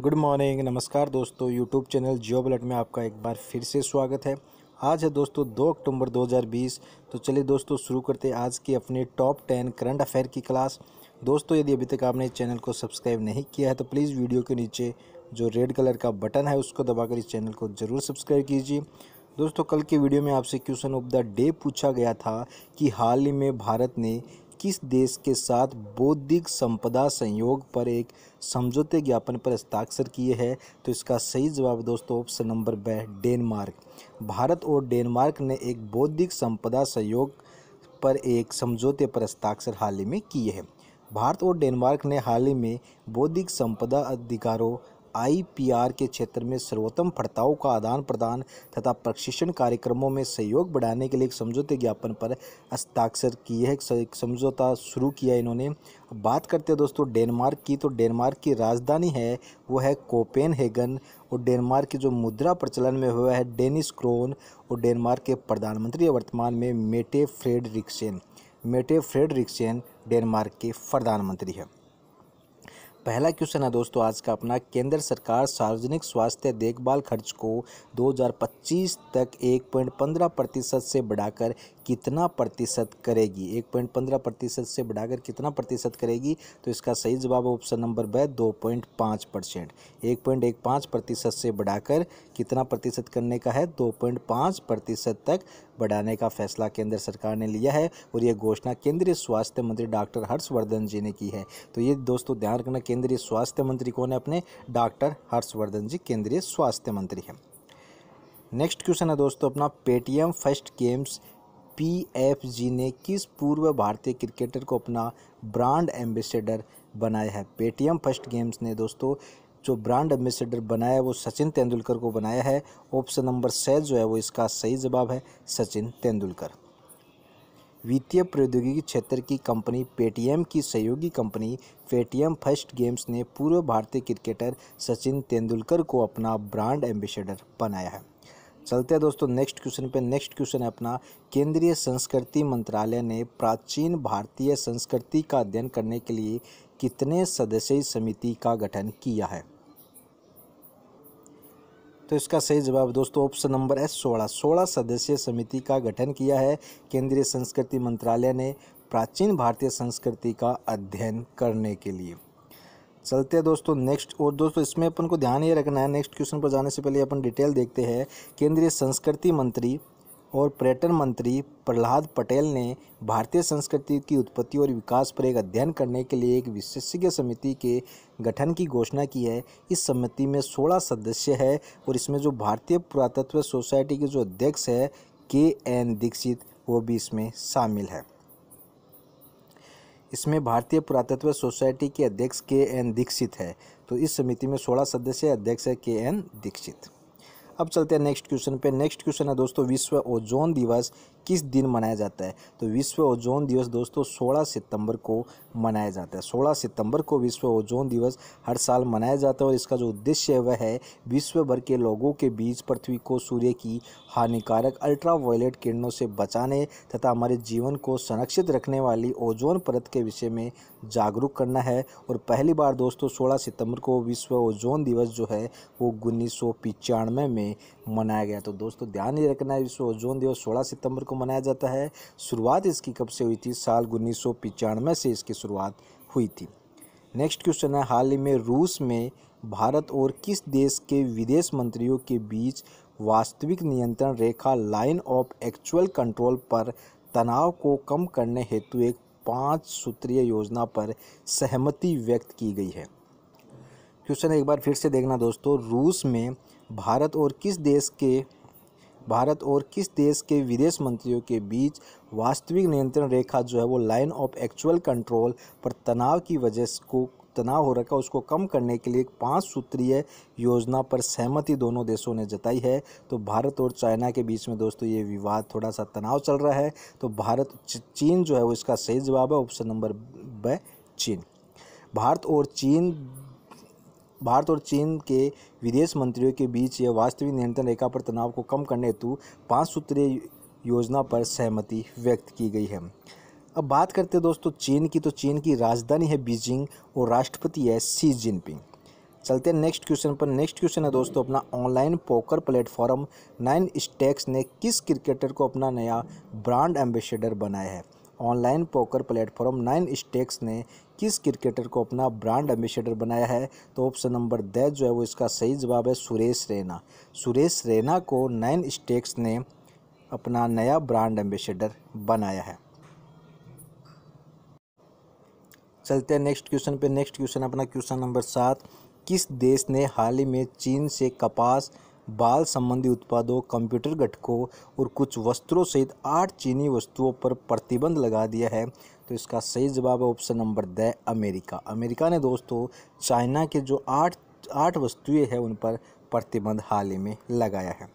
good morning नमस्कार दोस्तों YouTube channel जियो बलट में आपका एक बार फिर से स्वागत है आज है दोस्तों 2 अक्टूबर 2020 तो चलिए दोस्तों शुरू करते हैं आज की अपनी टॉप 10 करंट अफेयर की क्लास दोस्तों यदि अभी तक आपने चैनल को सब्सक्राइब नहीं किया है तो प्लीज़ वीडियो के नीचे जो रेड कलर का बटन है उसको दबाकर इस चैनल को ज़रूर सब्सक्राइब कीजिए दोस्तों कल के वीडियो में आपसे क्वेश्चन ऑफ द डे पूछा गया था कि हाल ही में भारत ने किस देश के साथ बौद्धिक संपदा संयोग पर एक समझौते ज्ञापन पर हस्ताक्षर किए हैं तो इसका सही जवाब दोस्तों ऑप्शन नंबर ब डेनमार्क भारत और डेनमार्क ने एक बौद्धिक संपदा सहयोग पर एक समझौते पर हस्ताक्षर हाल ही में किए हैं भारत और डेनमार्क ने हाल ही में बौद्धिक संपदा अधिकारों आईपीआर के क्षेत्र में सर्वोत्तम पड़ताव का आदान प्रदान तथा प्रशिक्षण कार्यक्रमों में सहयोग बढ़ाने के लिए एक समझौते ज्ञापन पर हस्ताक्षर किए है एक समझौता शुरू किया इन्होंने बात करते हैं दोस्तों डेनमार्क की तो डेनमार्क की राजधानी है वो है कोपेनहेगन और डेनमार्क की जो मुद्रा प्रचलन में हुआ है डेनिस क्रोन और डेनमार्क के प्रधानमंत्री है वर्तमान में मेटे फ्रेडरिक्सेन मेटे फ्रेड डेनमार्क के प्रधानमंत्री है पहला क्वेश्चन है दोस्तों आज का अपना केंद्र सरकार सार्वजनिक स्वास्थ्य देखभाल खर्च को 2025 तक 1.15 प्रतिशत से बढ़ाकर कितना प्रतिशत करेगी 1.15 प्रतिशत से बढ़ाकर कितना प्रतिशत करेगी तो इसका सही जवाब ऑप्शन नंबर ब पाँच परसेंट एक पॉइंट एक पाँच प्रतिशत से बढ़ाकर कितना प्रतिशत करने का है दो पॉइंट पाँच प्रतिशत तक बढ़ाने का फैसला केंद्र सरकार ने लिया है और यह घोषणा केंद्रीय स्वास्थ्य मंत्री डॉक्टर हर्षवर्धन जी ने की है तो ये दोस्तों ध्यान रखना केंद्रीय स्वास्थ्य मंत्री कौन है अपने डॉक्टर हर्षवर्धन जी केंद्रीय स्वास्थ्य मंत्री हैं नेक्स्ट क्वेश्चन है दोस्तों अपना पेटीएम फर्स्ट गेम्स पीएफजी ने किस पूर्व भारतीय क्रिकेटर को अपना ब्रांड एम्बेसडर बनाया है पेटीएम फर्स्ट गेम्स ने दोस्तों जो ब्रांड एम्बेसडर बनाया है वो सचिन तेंदुलकर को बनाया है ऑप्शन नंबर सै जो है वो इसका सही जवाब है सचिन तेंदुलकर वित्तीय प्रौद्योगिकी क्षेत्र की कंपनी पेटीएम की सहयोगी कंपनी पेटीएम फर्स्ट गेम्स ने पूर्व भारतीय क्रिकेटर सचिन तेंदुलकर को अपना ब्रांड एम्बेसडर बनाया है चलते हैं दोस्तों नेक्स्ट क्वेश्चन पे नेक्स्ट क्वेश्चन है अपना केंद्रीय संस्कृति मंत्रालय ने प्राचीन भारतीय संस्कृति का अध्ययन करने के लिए कितने सदस्यीय समिति का गठन किया है तो इसका सही जवाब दोस्तों ऑप्शन नंबर है सोलह सोलह सदस्यीय समिति का गठन किया है केंद्रीय संस्कृति मंत्रालय ने प्राचीन भारतीय संस्कृति का अध्ययन करने के लिए चलते हैं दोस्तों नेक्स्ट और दोस्तों इसमें अपन को ध्यान ये रखना है नेक्स्ट क्वेश्चन पर जाने से पहले अपन डिटेल देखते हैं केंद्रीय संस्कृति मंत्री और पर्यटन मंत्री प्रहलाद पटेल ने भारतीय संस्कृति की उत्पत्ति और विकास पर एक अध्ययन करने के लिए एक विशेषज्ञ समिति के गठन की घोषणा की है इस समिति में 16 सदस्य है और इसमें जो भारतीय पुरातत्व सोसाइटी के जो अध्यक्ष है के एन दीक्षित वो भी इसमें शामिल है इसमें भारतीय पुरातत्व सोसाइटी के अध्यक्ष के एन दीक्षित है तो इस समिति में सोलह सदस्य अध्यक्ष है के एन दीक्षित अब चलते हैं नेक्स्ट क्वेश्चन पे नेक्स्ट क्वेश्चन है दोस्तों विश्व ओजोन दिवस किस दिन मनाया जाता है तो विश्व ओजोन दिवस दोस्तों 16 सितंबर को मनाया जाता है 16 सितंबर को विश्व ओजोन दिवस हर साल मनाया जाता है और इसका जो उद्देश्य है वह है विश्व भर के लोगों के बीच पृथ्वी को सूर्य की हानिकारक अल्ट्रावायलेट किरणों से बचाने तथा हमारे जीवन को संरक्षित रखने वाली ओजोन परत के विषय में जागरूक करना है और पहली बार दोस्तों सोलह सितम्बर को विश्व ओजोन दिवस जो है वो उन्नीस में मनाया गया तो दोस्तों ध्यान ही रखना है विश्व ओजोन दिवस सोलह सितंबर को मनाया जाता है शुरुआत इसकी कब से हुई थी साल उन्नीस से इसकी शुरुआत हुई थी नेक्स्ट क्वेश्चन है हाल ही में रूस में भारत और किस देश के विदेश मंत्रियों के बीच वास्तविक नियंत्रण रेखा लाइन ऑफ एक्चुअल कंट्रोल पर तनाव को कम करने हेतु एक पाँच सूत्रीय योजना पर सहमति व्यक्त की गई है क्वेश्चन एक बार फिर से देखना दोस्तों रूस में भारत और किस देश के भारत और किस देश के विदेश मंत्रियों के बीच वास्तविक नियंत्रण रेखा जो है वो लाइन ऑफ एक्चुअल कंट्रोल पर तनाव की वजह को तनाव हो रखा उसको कम करने के लिए एक पाँच सूत्रीय योजना पर सहमति दोनों देशों ने जताई है तो भारत और चाइना के बीच में दोस्तों ये विवाद थोड़ा सा तनाव चल रहा है तो भारत चीन जो है वो इसका सही जवाब है ऑप्शन नंबर ब चीन भारत और चीन भारत और चीन के विदेश मंत्रियों के बीच यह वास्तविक नियंत्रण रेखा पर तनाव को कम करने हेतु पाँच सूत्रीय योजना पर सहमति व्यक्त की गई है अब बात करते हैं दोस्तों चीन की तो चीन की राजधानी है बीजिंग और राष्ट्रपति है सी जिनपिंग चलते हैं नेक्स्ट क्वेश्चन पर नेक्स्ट क्वेश्चन है दोस्तों अपना online poker platform nine stacks ने किस क्रिकेटर को अपना नया ब्रांड एम्बेसडर बनाया है online poker platform nine stacks ने किस क्रिकेटर को अपना ब्रांड एम्बेसडर बनाया है तो ऑप्शन नंबर दस जो है वो इसका सही जवाब है सुरेश रैना सुरेश रैना को नाइन स्टेक्स ने अपना नया ब्रांड एम्बेसडर बनाया है चलते हैं नेक्स्ट क्वेश्चन पे नेक्स्ट क्वेश्चन अपना क्वेश्चन नंबर सात किस देश ने हाल ही में चीन से कपास बाल संबंधी उत्पादों कंप्यूटर घटकों और कुछ वस्त्रों सहित आठ चीनी वस्तुओं पर प्रतिबंध लगा दिया है तो इसका सही जवाब है ऑप्शन नंबर द अमेरिका अमेरिका ने दोस्तों चाइना के जो आठ आठ वस्तुएं हैं उन पर प्रतिबंध हाल ही में लगाया है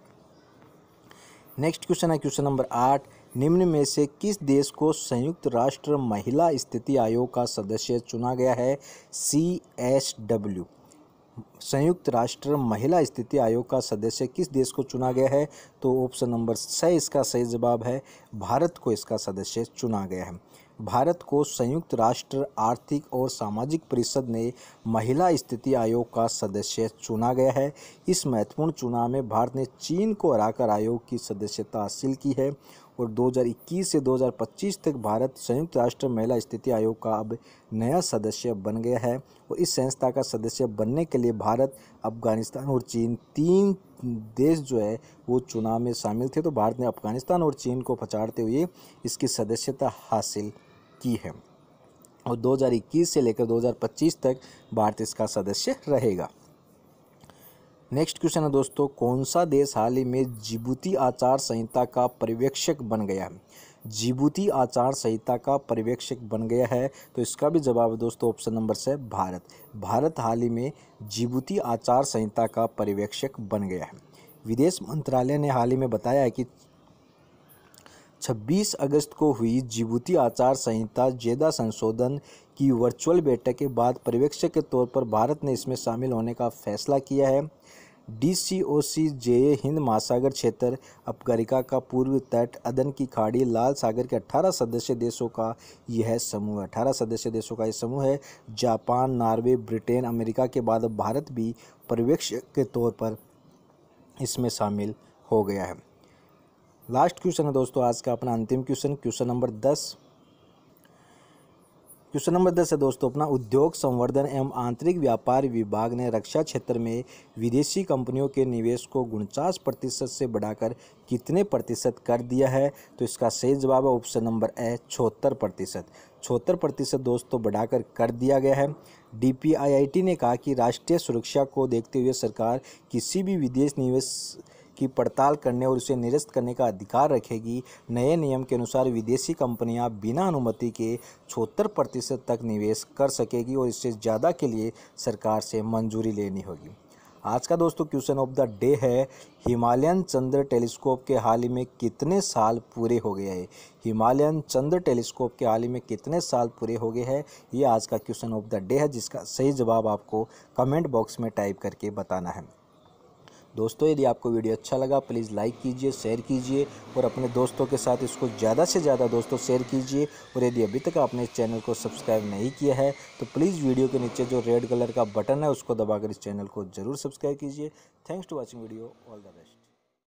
नेक्स्ट क्वेश्चन है क्वेश्चन नंबर आठ निम्न में से किस देश को संयुक्त राष्ट्र महिला स्थिति आयोग का सदस्य चुना गया है सी एस डब्ल्यू संयुक्त राष्ट्र महिला स्थिति आयोग का सदस्य किस देश को चुना गया है तो ऑप्शन नंबर छः इसका सही जवाब है भारत को इसका सदस्य चुना गया है भारत को संयुक्त राष्ट्र आर्थिक और सामाजिक परिषद ने महिला स्थिति आयोग का सदस्य चुना गया है इस महत्वपूर्ण चुनाव में भारत ने चीन को हराकर आयोग की सदस्यता हासिल की है और 2021 से 2025 तक भारत संयुक्त राष्ट्र महिला स्थिति आयोग का अब नया सदस्य बन गया है और इस संस्था का सदस्य बनने के लिए भारत अफगानिस्तान और चीन तीन देश जो है वो चुनाव में शामिल थे तो भारत ने अफगानिस्तान और चीन को पछाड़ते हुए इसकी सदस्यता हासिल की है और 2021 से लेकर 2025 तक भारत इसका सदस्य रहेगा नेक्स्ट क्वेश्चन है दोस्तों कौन सा देश हाल ही में जिबूती आचार संहिता का पर्यवेक्षक बन गया है जिबूती आचार संहिता का पर्यवेक्षक बन गया है तो इसका भी जवाब है दोस्तों ऑप्शन नंबर से भारत भारत हाल ही में जिबूती आचार संहिता का पर्यवेक्षक बन गया है विदेश मंत्रालय ने हाल ही में बताया है कि 26 अगस्त को हुई जिबूती आचार संहिता जेदा संशोधन की वर्चुअल बैठक के बाद पर्यवेक्षक के तौर पर भारत ने इसमें शामिल होने का फैसला किया है डी सी ओ सी जे हिंद महासागर क्षेत्र अपगरिका का पूर्व तट अदन की खाड़ी लाल सागर के 18 सदस्य देशों का यह समूह है अठारह सदस्य देशों का यह समूह है जापान नॉर्वे ब्रिटेन अमेरिका के बाद भारत भी पर्यवेक्षक के तौर पर इसमें शामिल हो गया है लास्ट क्वेश्चन है दोस्तों आज का अपना अंतिम क्वेश्चन क्वेश्चन नंबर दस क्वेश्चन नंबर दस है दोस्तों अपना उद्योग संवर्धन एवं आंतरिक व्यापार विभाग ने रक्षा क्षेत्र में विदेशी कंपनियों के निवेश को उनचास प्रतिशत से बढ़ाकर कितने प्रतिशत कर दिया है तो इसका सही जवाब है ऑप्शन नंबर ए छोहत्तर प्रतिशत छोहत्तर प्रतिशत दोस्तों बढ़ाकर कर दिया गया है डीपीआईआईटी ने कहा कि राष्ट्रीय सुरक्षा को देखते हुए सरकार किसी भी विदेश निवेश की पड़ताल करने और उसे निरस्त करने का अधिकार रखेगी नए नियम के अनुसार विदेशी कंपनियां बिना अनुमति के छोहत्तर प्रतिशत तक निवेश कर सकेगी और इससे ज़्यादा के लिए सरकार से मंजूरी लेनी होगी आज का दोस्तों क्वेश्चन ऑफ द डे है हिमालयन चंद्र टेलीस्कोप के हाल ही में कितने साल पूरे हो गए हैं हिमालयन चंद्र टेलीस्कोप के हाल ही में कितने साल पूरे हो गए हैं ये आज का क्वेश्चन ऑफ द डे है जिसका सही जवाब आपको कमेंट बॉक्स में टाइप करके बताना है दोस्तों यदि आपको वीडियो अच्छा लगा प्लीज़ लाइक कीजिए शेयर कीजिए और अपने दोस्तों के साथ इसको ज़्यादा से ज़्यादा दोस्तों शेयर कीजिए और यदि अभी तक आपने इस चैनल को सब्सक्राइब नहीं किया है तो प्लीज़ वीडियो के नीचे जो रेड कलर का बटन है उसको दबाकर इस चैनल को ज़रूर सब्सक्राइब कीजिए thanks to watching video all the best